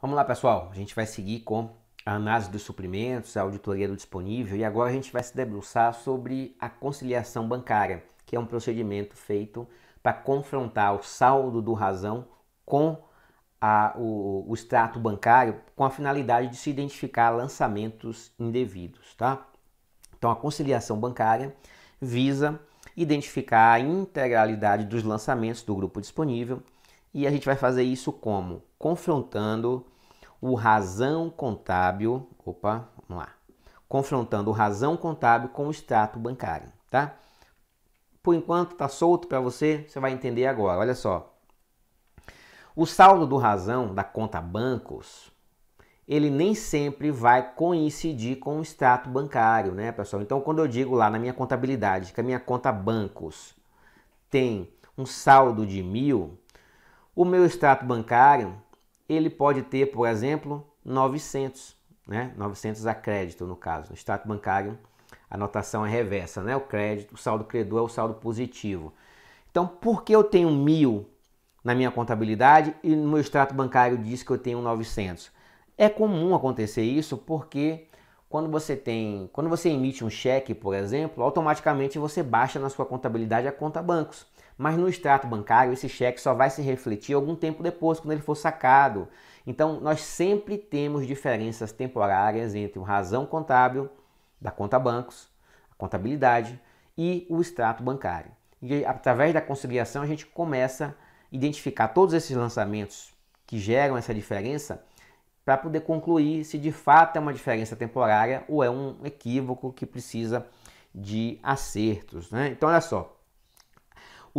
Vamos lá, pessoal. A gente vai seguir com a análise dos suprimentos, a auditoria do disponível e agora a gente vai se debruçar sobre a conciliação bancária, que é um procedimento feito para confrontar o saldo do razão com a, o, o extrato bancário, com a finalidade de se identificar lançamentos indevidos, tá? Então, a conciliação bancária visa identificar a integralidade dos lançamentos do grupo disponível e a gente vai fazer isso como confrontando o razão contábil, opa, vamos lá, confrontando o razão contábil com o extrato bancário, tá? Por enquanto tá solto para você, você vai entender agora. Olha só. O saldo do razão da conta bancos, ele nem sempre vai coincidir com o extrato bancário, né, pessoal? Então, quando eu digo lá na minha contabilidade que a minha conta bancos tem um saldo de mil, o meu extrato bancário ele pode ter, por exemplo, 900, né? 900 a crédito, no caso. No extrato bancário, a notação é reversa, né? O crédito, o saldo credor é o saldo positivo. Então, por que eu tenho 1.000 na minha contabilidade e no meu extrato bancário diz que eu tenho 900? É comum acontecer isso porque quando você tem, quando você emite um cheque, por exemplo, automaticamente você baixa na sua contabilidade a conta bancos mas no extrato bancário esse cheque só vai se refletir algum tempo depois, quando ele for sacado. Então, nós sempre temos diferenças temporárias entre o razão contábil da conta bancos, a contabilidade e o extrato bancário. E através da conciliação a gente começa a identificar todos esses lançamentos que geram essa diferença para poder concluir se de fato é uma diferença temporária ou é um equívoco que precisa de acertos. Né? Então, olha só,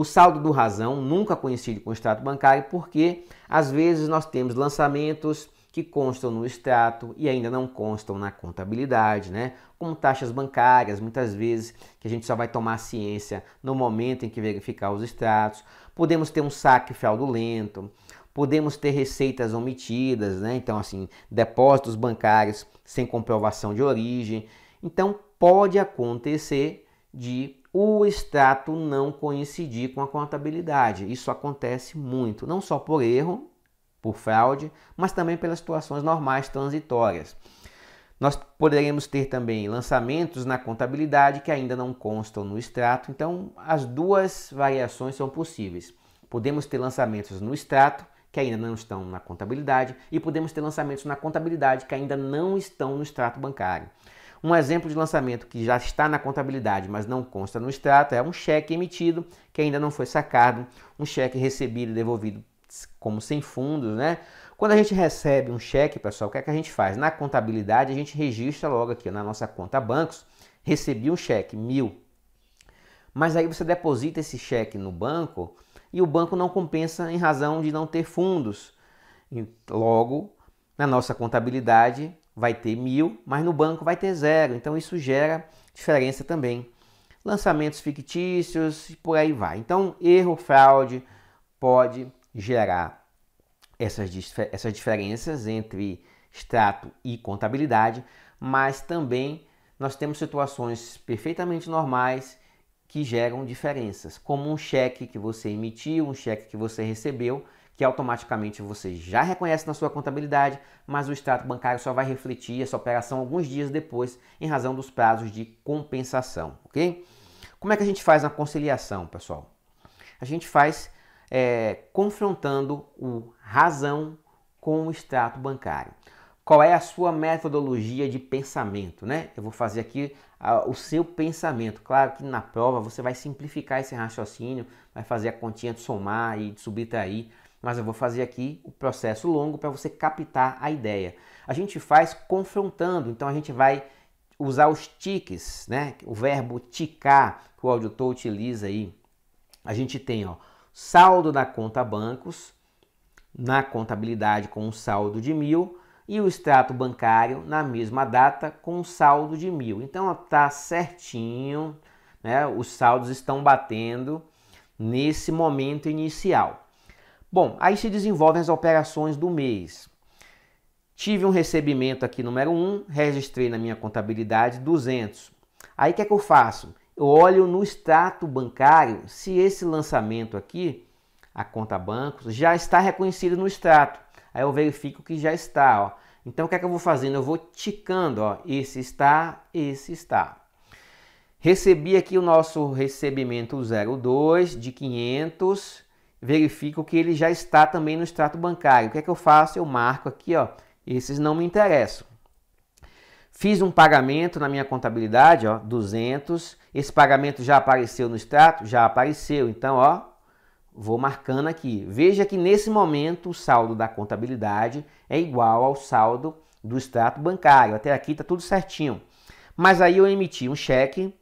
o saldo do razão nunca coincide com o extrato bancário porque às vezes nós temos lançamentos que constam no extrato e ainda não constam na contabilidade, né? Como taxas bancárias, muitas vezes que a gente só vai tomar ciência no momento em que verificar os extratos. Podemos ter um saque fraudulento, podemos ter receitas omitidas, né? Então, assim, depósitos bancários sem comprovação de origem. Então, pode acontecer de o extrato não coincidir com a contabilidade. Isso acontece muito, não só por erro, por fraude, mas também pelas situações normais transitórias. Nós poderemos ter também lançamentos na contabilidade que ainda não constam no extrato, então as duas variações são possíveis. Podemos ter lançamentos no extrato que ainda não estão na contabilidade e podemos ter lançamentos na contabilidade que ainda não estão no extrato bancário. Um exemplo de lançamento que já está na contabilidade, mas não consta no extrato, é um cheque emitido que ainda não foi sacado, um cheque recebido e devolvido como sem fundos, né? Quando a gente recebe um cheque, pessoal, o que é que a gente faz? Na contabilidade, a gente registra logo aqui na nossa conta bancos, recebi um cheque, mil. Mas aí você deposita esse cheque no banco e o banco não compensa em razão de não ter fundos. E logo, na nossa contabilidade, vai ter mil, mas no banco vai ter zero. Então isso gera diferença também. Lançamentos fictícios e por aí vai. Então, erro, fraude pode gerar essas, essas diferenças entre extrato e contabilidade, mas também nós temos situações perfeitamente normais que geram diferenças, como um cheque que você emitiu, um cheque que você recebeu, que automaticamente você já reconhece na sua contabilidade, mas o extrato bancário só vai refletir essa operação alguns dias depois, em razão dos prazos de compensação, ok? Como é que a gente faz na conciliação, pessoal? A gente faz é, confrontando o razão com o extrato bancário. Qual é a sua metodologia de pensamento, né? Eu vou fazer aqui o seu pensamento. Claro que na prova você vai simplificar esse raciocínio, vai fazer a continha de somar e de subtrair mas eu vou fazer aqui o processo longo para você captar a ideia. A gente faz confrontando, então a gente vai usar os tiques, né? O verbo ticar que o auditor utiliza aí. A gente tem, ó, saldo na conta bancos, na contabilidade com um saldo de mil e o extrato bancário na mesma data com um saldo de mil. Então ó, tá certinho, né? Os saldos estão batendo nesse momento inicial. Bom, aí se desenvolvem as operações do mês. Tive um recebimento aqui número 1, registrei na minha contabilidade 200. Aí o que é que eu faço? Eu olho no extrato bancário se esse lançamento aqui, a conta bancos, já está reconhecido no extrato. Aí eu verifico que já está. Ó. Então o que é que eu vou fazendo? Eu vou ticando, ó, esse está, esse está. Recebi aqui o nosso recebimento 02 de 500 verifico que ele já está também no extrato bancário. O que é que eu faço? Eu marco aqui, ó, esses não me interessam. Fiz um pagamento na minha contabilidade, ó, 200. Esse pagamento já apareceu no extrato? Já apareceu. Então, ó, vou marcando aqui. Veja que nesse momento o saldo da contabilidade é igual ao saldo do extrato bancário. Até aqui está tudo certinho. Mas aí eu emiti um cheque,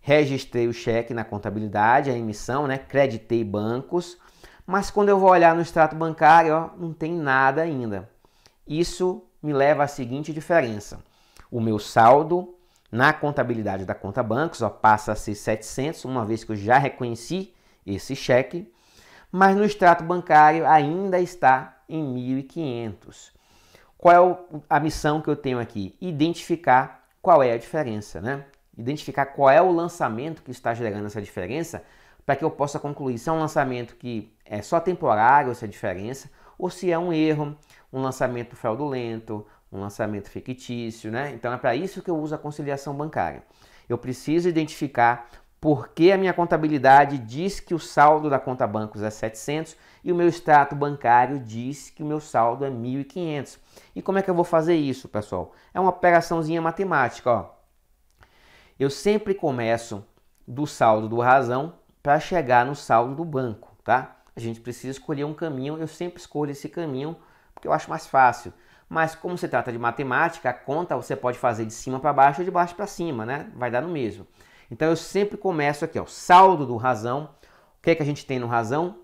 registrei o cheque na contabilidade, a emissão, né? Creditei bancos, mas quando eu vou olhar no extrato bancário, ó, não tem nada ainda. Isso me leva à seguinte diferença. O meu saldo na contabilidade da conta bancos ó, passa a ser 700, uma vez que eu já reconheci esse cheque, mas no extrato bancário ainda está em 1.500. Qual é a missão que eu tenho aqui? Identificar qual é a diferença, né? Identificar qual é o lançamento que está gerando essa diferença para que eu possa concluir se é um lançamento que é só temporário, essa é diferença, ou se é um erro, um lançamento fraudulento, um lançamento fictício, né? Então é para isso que eu uso a conciliação bancária. Eu preciso identificar por que a minha contabilidade diz que o saldo da conta bancos é 700 e o meu extrato bancário diz que o meu saldo é 1500. E como é que eu vou fazer isso, pessoal? É uma operaçãozinha matemática, ó. Eu sempre começo do saldo do razão para chegar no saldo do banco, tá? A gente precisa escolher um caminho, eu sempre escolho esse caminho porque eu acho mais fácil. Mas como se trata de matemática, a conta você pode fazer de cima para baixo ou de baixo para cima, né? Vai dar no mesmo. Então eu sempre começo aqui, ó, saldo do razão. O que é que a gente tem no razão?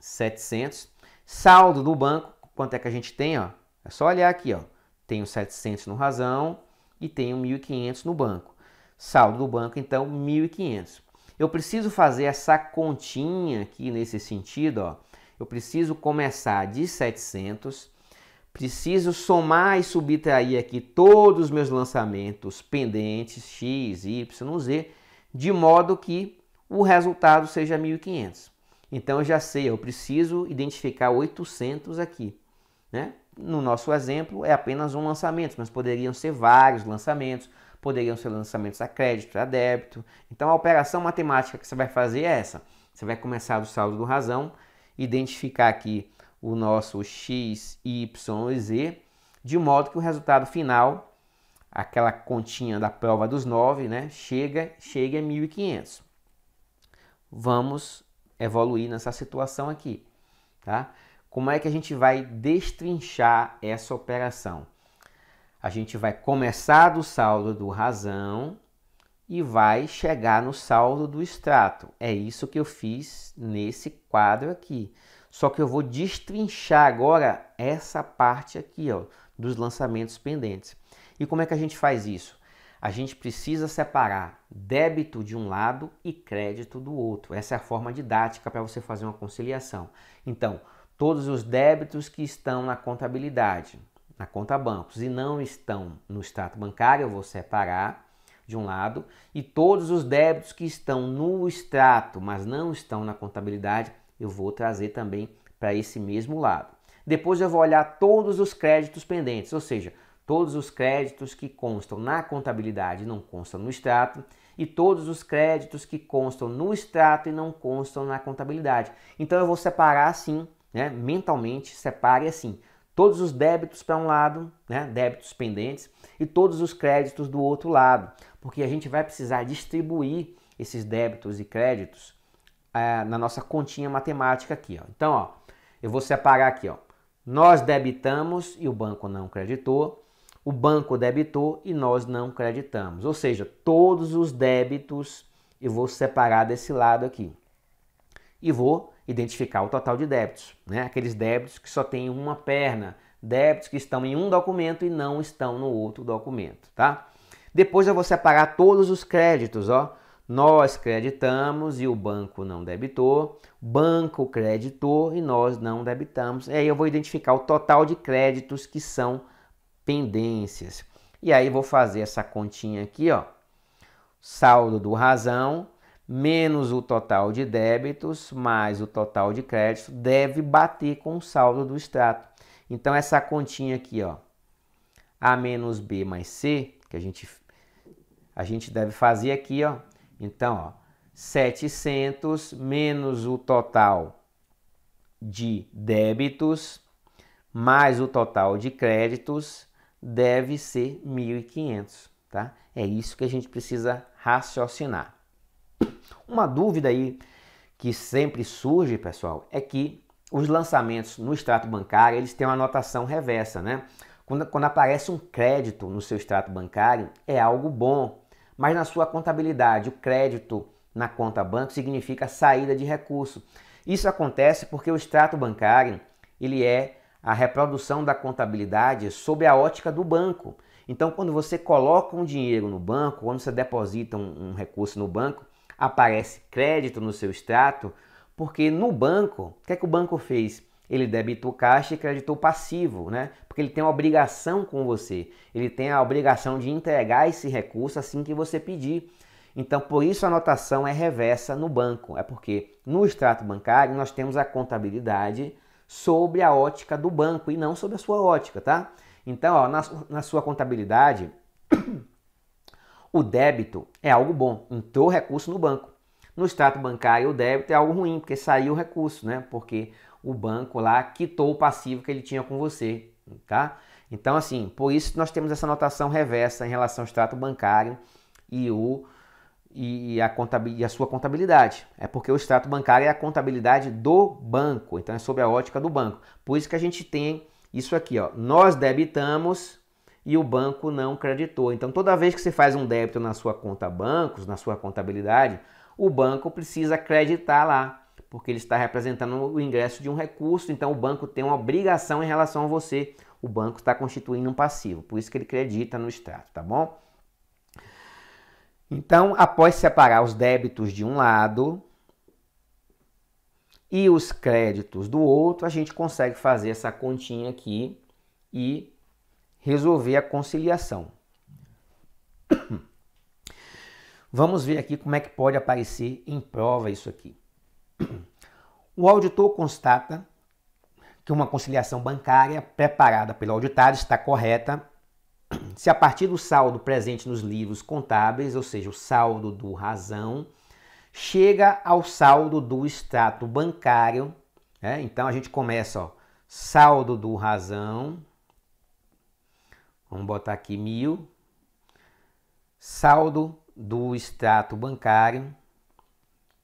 700. Saldo do banco, quanto é que a gente tem, ó? É só olhar aqui, ó. Tenho 700 no razão e tenho 1500 no banco. Saldo do banco então 1500. Eu preciso fazer essa continha aqui nesse sentido, ó. Eu preciso começar de 700, preciso somar e subtrair aqui todos os meus lançamentos pendentes, x, y, z, de modo que o resultado seja 1500. Então eu já sei, eu preciso identificar 800 aqui, né? No nosso exemplo é apenas um lançamento, mas poderiam ser vários lançamentos, poderiam ser lançamentos a crédito, a débito. Então a operação matemática que você vai fazer é essa. Você vai começar do saldo do razão, identificar aqui o nosso x, y e z, de modo que o resultado final, aquela continha da prova dos 9, né, chega, chega a 1500. Vamos evoluir nessa situação aqui, tá? Como é que a gente vai destrinchar essa operação? A gente vai começar do saldo do razão e vai chegar no saldo do extrato. É isso que eu fiz nesse quadro aqui. Só que eu vou destrinchar agora essa parte aqui, ó, dos lançamentos pendentes. E como é que a gente faz isso? A gente precisa separar débito de um lado e crédito do outro. Essa é a forma didática para você fazer uma conciliação. Então, todos os débitos que estão na contabilidade, na conta bancos e não estão no extrato bancário, eu vou separar de um lado, e todos os débitos que estão no extrato, mas não estão na contabilidade, eu vou trazer também para esse mesmo lado. Depois eu vou olhar todos os créditos pendentes, ou seja, todos os créditos que constam na contabilidade e não constam no extrato, e todos os créditos que constam no extrato e não constam na contabilidade. Então eu vou separar assim, né, mentalmente, separe assim todos os débitos para um lado, né, débitos pendentes, e todos os créditos do outro lado, porque a gente vai precisar distribuir esses débitos e créditos é, na nossa continha matemática aqui. Ó. Então, ó, eu vou separar aqui. Ó. Nós debitamos e o banco não creditou, o banco debitou e nós não creditamos. Ou seja, todos os débitos eu vou separar desse lado aqui e vou identificar o total de débitos, né? aqueles débitos que só têm uma perna, débitos que estão em um documento e não estão no outro documento, tá? Depois eu vou separar todos os créditos, ó. Nós creditamos e o banco não debitou, banco creditou e nós não debitamos. E aí eu vou identificar o total de créditos que são pendências. E aí vou fazer essa continha aqui, ó. Saldo do razão menos o total de débitos mais o total de crédito deve bater com o saldo do extrato. Então essa continha aqui, ó, A menos B mais C, que a gente a gente deve fazer aqui, ó. Então, ó, 700 menos o total de débitos mais o total de créditos deve ser 1500, tá? É isso que a gente precisa raciocinar. Uma dúvida aí que sempre surge, pessoal, é que os lançamentos no extrato bancário, eles têm uma anotação reversa, né? Quando, quando aparece um crédito no seu extrato bancário, é algo bom, mas na sua contabilidade, o crédito na conta banco significa saída de recurso. Isso acontece porque o extrato bancário, ele é a reprodução da contabilidade sob a ótica do banco. Então, quando você coloca um dinheiro no banco, quando você deposita um, um recurso no banco, aparece crédito no seu extrato, porque no banco, o que é que o banco fez? Ele debitou caixa e creditou passivo, né? Porque ele tem uma obrigação com você. Ele tem a obrigação de entregar esse recurso assim que você pedir. Então, por isso a anotação é reversa no banco. É porque no extrato bancário nós temos a contabilidade sobre a ótica do banco e não sobre a sua ótica, tá? Então, ó, na, na sua contabilidade, O débito é algo bom, entrou recurso no banco. No extrato bancário, o débito é algo ruim, porque saiu o recurso, né? Porque o banco lá quitou o passivo que ele tinha com você, tá? Então, assim, por isso nós temos essa notação reversa em relação ao extrato bancário e o e a, e a sua contabilidade. É porque o extrato bancário é a contabilidade do banco, então é sob a ótica do banco. Por isso que a gente tem isso aqui, ó. Nós debitamos e o banco não creditou. Então, toda vez que você faz um débito na sua conta bancos, na sua contabilidade, o banco precisa creditar lá, porque ele está representando o ingresso de um recurso, então o banco tem uma obrigação em relação a você. O banco está constituindo um passivo, por isso que ele credita no extrato, tá bom? Então, após separar os débitos de um lado e os créditos do outro, a gente consegue fazer essa continha aqui e resolver a conciliação. Vamos ver aqui como é que pode aparecer em prova isso aqui. O auditor constata que uma conciliação bancária preparada pelo auditado está correta se a partir do saldo presente nos livros contábeis, ou seja, o saldo do razão, chega ao saldo do extrato bancário. Né? Então a gente começa, ó, saldo do razão, Vamos botar aqui mil. Saldo do extrato bancário,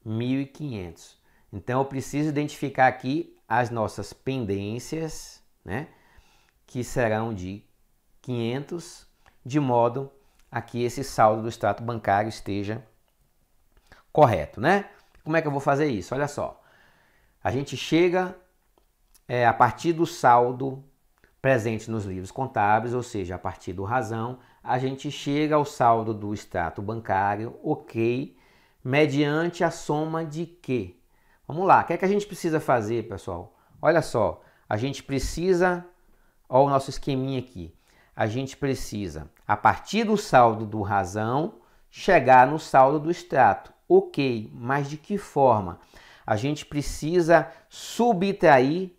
1.500. Então, eu preciso identificar aqui as nossas pendências, né? Que serão de 500, de modo a que esse saldo do extrato bancário esteja correto, né? Como é que eu vou fazer isso? Olha só. A gente chega é, a partir do saldo presente nos livros contábeis, ou seja, a partir do razão, a gente chega ao saldo do extrato bancário, ok, mediante a soma de quê? Vamos lá, o que é que a gente precisa fazer, pessoal? Olha só, a gente precisa, olha o nosso esqueminha aqui, a gente precisa, a partir do saldo do razão, chegar no saldo do extrato, ok, mas de que forma? A gente precisa subtrair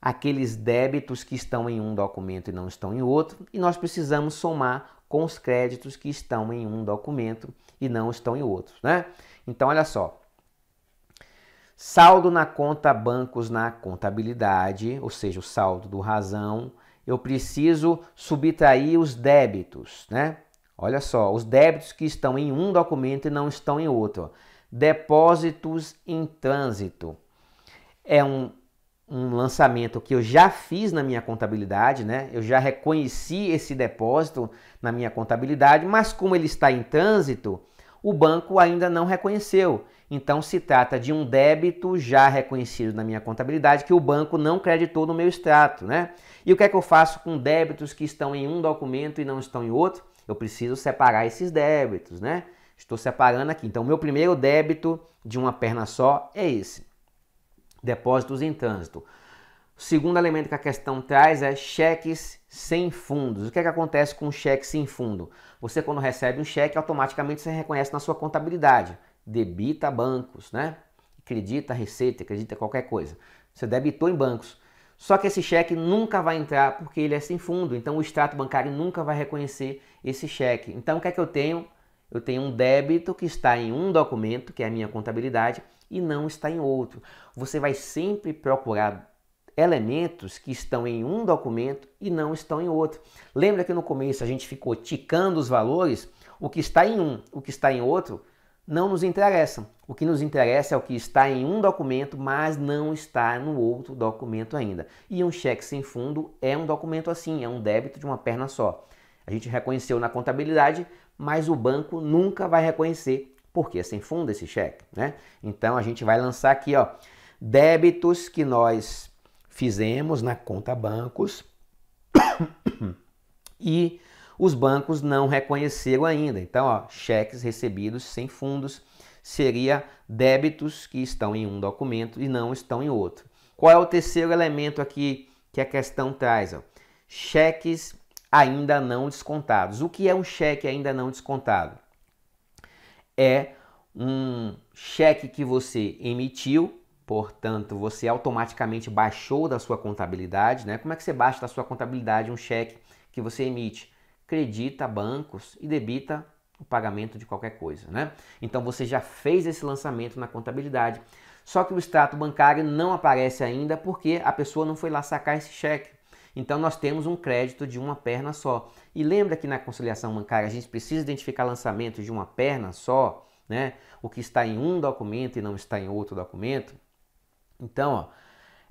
aqueles débitos que estão em um documento e não estão em outro, e nós precisamos somar com os créditos que estão em um documento e não estão em outro, né? Então, olha só. Saldo na conta bancos na contabilidade, ou seja, o saldo do razão, eu preciso subtrair os débitos, né? Olha só, os débitos que estão em um documento e não estão em outro. Depósitos em trânsito. É um um lançamento que eu já fiz na minha contabilidade, né? Eu já reconheci esse depósito na minha contabilidade, mas como ele está em trânsito, o banco ainda não reconheceu. Então se trata de um débito já reconhecido na minha contabilidade que o banco não creditou no meu extrato, né? E o que é que eu faço com débitos que estão em um documento e não estão em outro? Eu preciso separar esses débitos, né? Estou separando aqui. Então, meu primeiro débito de uma perna só é esse depósitos em trânsito. O segundo elemento que a questão traz é cheques sem fundos. O que, é que acontece com um cheque sem fundo? Você, quando recebe um cheque, automaticamente você reconhece na sua contabilidade. Debita bancos, né? Acredita receita, acredita qualquer coisa. Você debitou em bancos. Só que esse cheque nunca vai entrar porque ele é sem fundo. Então o extrato bancário nunca vai reconhecer esse cheque. Então o que é que eu tenho? Eu tenho um débito que está em um documento, que é a minha contabilidade, e não está em outro. Você vai sempre procurar elementos que estão em um documento e não estão em outro. Lembra que no começo a gente ficou ticando os valores? O que está em um, o que está em outro, não nos interessa. O que nos interessa é o que está em um documento, mas não está no outro documento ainda. E um cheque sem fundo é um documento assim, é um débito de uma perna só. A gente reconheceu na contabilidade, mas o banco nunca vai reconhecer porque é sem fundo esse cheque, né? Então a gente vai lançar aqui, ó, débitos que nós fizemos na conta bancos e os bancos não reconheceram ainda. Então, ó, cheques recebidos sem fundos seria débitos que estão em um documento e não estão em outro. Qual é o terceiro elemento aqui que a questão traz? Ó? Cheques ainda não descontados. O que é um cheque ainda não descontado? é um cheque que você emitiu, portanto, você automaticamente baixou da sua contabilidade, né? Como é que você baixa da sua contabilidade um cheque que você emite? Credita bancos e debita o pagamento de qualquer coisa, né? Então você já fez esse lançamento na contabilidade, só que o extrato bancário não aparece ainda porque a pessoa não foi lá sacar esse cheque. Então nós temos um crédito de uma perna só. E lembra que na conciliação bancária a gente precisa identificar lançamentos de uma perna só, né? O que está em um documento e não está em outro documento. Então, ó,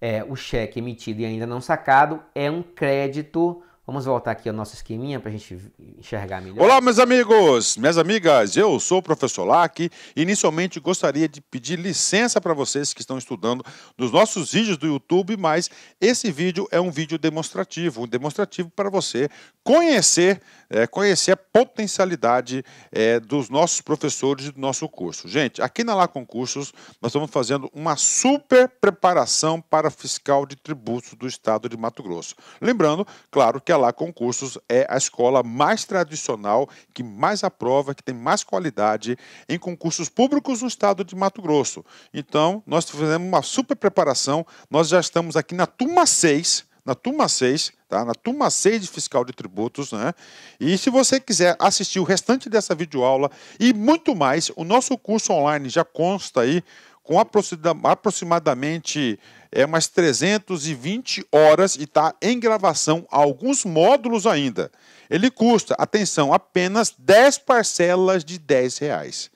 é, o cheque emitido e ainda não sacado é um crédito Vamos voltar aqui ao nosso esqueminha para a gente enxergar melhor. Olá, meus amigos, minhas amigas, eu sou o professor Lac. Inicialmente gostaria de pedir licença para vocês que estão estudando nos nossos vídeos do YouTube, mas esse vídeo é um vídeo demonstrativo, um demonstrativo para você conhecer, é, conhecer a potencialidade é, dos nossos professores do nosso curso. Gente, aqui na Lá Concursos nós estamos fazendo uma super preparação para fiscal de tributos do Estado de Mato Grosso. Lembrando, claro, que a lá concursos, é a escola mais tradicional, que mais aprova, que tem mais qualidade em concursos públicos no estado de Mato Grosso. Então, nós fizemos uma super preparação, nós já estamos aqui na turma 6, na turma 6, tá? na turma 6 de fiscal de tributos. Né? E se você quiser assistir o restante dessa videoaula e muito mais, o nosso curso online já consta aí com aproximadamente é, umas 320 horas e está em gravação alguns módulos ainda. Ele custa, atenção, apenas 10 parcelas de 10 reais.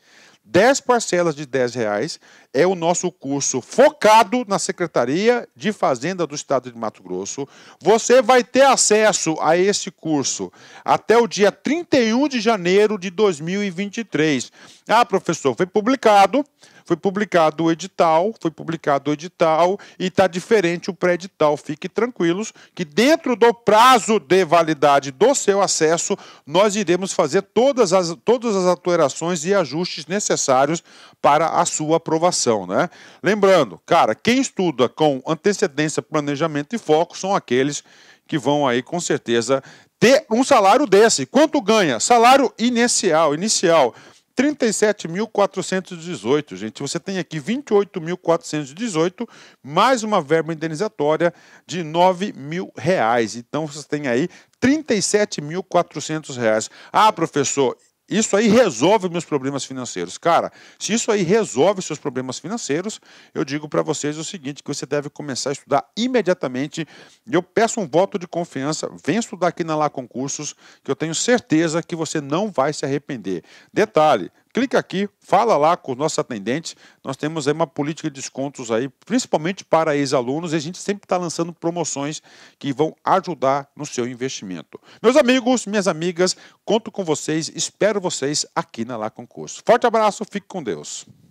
10 parcelas de 10 reais é o nosso curso focado na Secretaria de Fazenda do Estado de Mato Grosso. Você vai ter acesso a esse curso até o dia 31 de janeiro de 2023. Ah, professor, foi publicado, foi publicado o edital, foi publicado o edital e está diferente o pré-edital. Fique tranquilos que dentro do prazo de validade do seu acesso, nós iremos fazer todas as, todas as alterações e ajustes necessários para a sua aprovação atenção, né? Lembrando, cara, quem estuda com antecedência, planejamento e foco são aqueles que vão aí com certeza ter um salário desse. Quanto ganha? Salário inicial, inicial. 37.418, gente. Você tem aqui 28.418, mais uma verba indenizatória de 9 mil reais. Então você tem aí 37.400 reais. Ah, professor, isso aí resolve meus problemas financeiros. Cara, se isso aí resolve seus problemas financeiros, eu digo para vocês o seguinte, que você deve começar a estudar imediatamente. Eu peço um voto de confiança, vem estudar aqui na Lá Concursos, que eu tenho certeza que você não vai se arrepender. Detalhe, clica aqui, fala lá com o nosso atendente. Nós temos aí uma política de descontos aí, principalmente para ex-alunos, e a gente sempre está lançando promoções que vão ajudar no seu investimento. Meus amigos, minhas amigas, conto com vocês, espero vocês aqui na Lá Concurso. Forte abraço, fique com Deus.